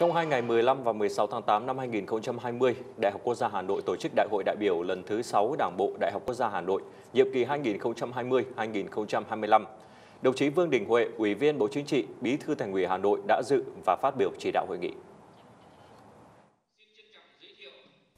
Trong hai ngày 15 và 16 tháng 8 năm 2020, Đại học Quốc gia Hà Nội tổ chức Đại hội đại biểu lần thứ 6 Đảng bộ Đại học Quốc gia Hà Nội, nhiệm kỳ 2020-2025. Đồng chí Vương Đình Huệ, Ủy viên Bộ Chính trị, Bí thư Thành ủy Hà Nội đã dự và phát biểu chỉ đạo hội nghị.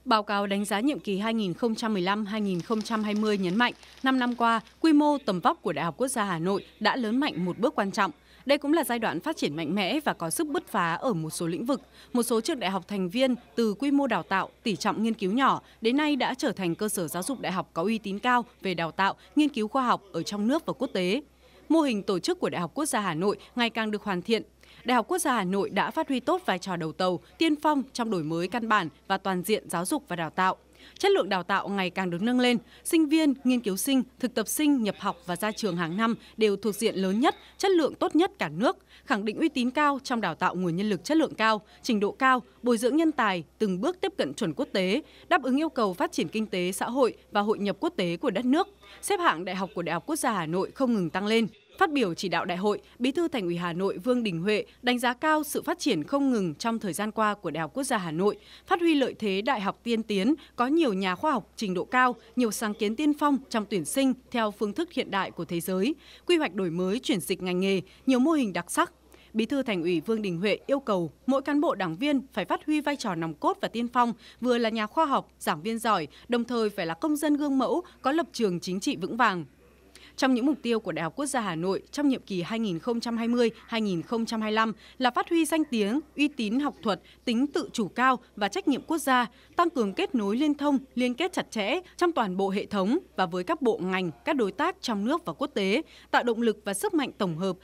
Báo cáo đánh giá nhiệm kỳ 2015-2020 nhấn mạnh, 5 năm qua, quy mô tầm vóc của Đại học Quốc gia Hà Nội đã lớn mạnh một bước quan trọng – đây cũng là giai đoạn phát triển mạnh mẽ và có sức bứt phá ở một số lĩnh vực. Một số trường đại học thành viên từ quy mô đào tạo, tỷ trọng nghiên cứu nhỏ đến nay đã trở thành cơ sở giáo dục đại học có uy tín cao về đào tạo, nghiên cứu khoa học ở trong nước và quốc tế. Mô hình tổ chức của Đại học Quốc gia Hà Nội ngày càng được hoàn thiện. Đại học Quốc gia Hà Nội đã phát huy tốt vai trò đầu tàu, tiên phong trong đổi mới căn bản và toàn diện giáo dục và đào tạo chất lượng đào tạo ngày càng được nâng lên. Sinh viên, nghiên cứu sinh, thực tập sinh nhập học và ra trường hàng năm đều thuộc diện lớn nhất, chất lượng tốt nhất cả nước, khẳng định uy tín cao trong đào tạo nguồn nhân lực chất lượng cao, trình độ cao, bồi dưỡng nhân tài, từng bước tiếp cận chuẩn quốc tế, đáp ứng yêu cầu phát triển kinh tế, xã hội và hội nhập quốc tế của đất nước. Xếp hạng đại học của Đại học Quốc gia Hà Nội không ngừng tăng lên. Phát biểu chỉ đạo đại hội, Bí thư Thành ủy Hà Nội Vương Đình Huệ đánh giá cao sự phát triển không ngừng trong thời gian qua của Đại học Quốc gia Hà Nội, phát huy lợi thế đại học tiên tiến, có nhiều nhà khoa học trình độ cao, nhiều sáng kiến tiên phong trong tuyển sinh theo phương thức hiện đại của thế giới, quy hoạch đổi mới chuyển dịch ngành nghề, nhiều mô hình đặc sắc, Bí thư Thành ủy Vương Đình Huệ yêu cầu mỗi cán bộ đảng viên phải phát huy vai trò nòng cốt và tiên phong, vừa là nhà khoa học, giảng viên giỏi, đồng thời phải là công dân gương mẫu, có lập trường chính trị vững vàng, trong những mục tiêu của Đại học Quốc gia Hà Nội trong nhiệm kỳ 2020-2025 là phát huy danh tiếng, uy tín học thuật, tính tự chủ cao và trách nhiệm quốc gia, tăng cường kết nối liên thông, liên kết chặt chẽ trong toàn bộ hệ thống và với các bộ ngành, các đối tác trong nước và quốc tế, tạo động lực và sức mạnh tổng hợp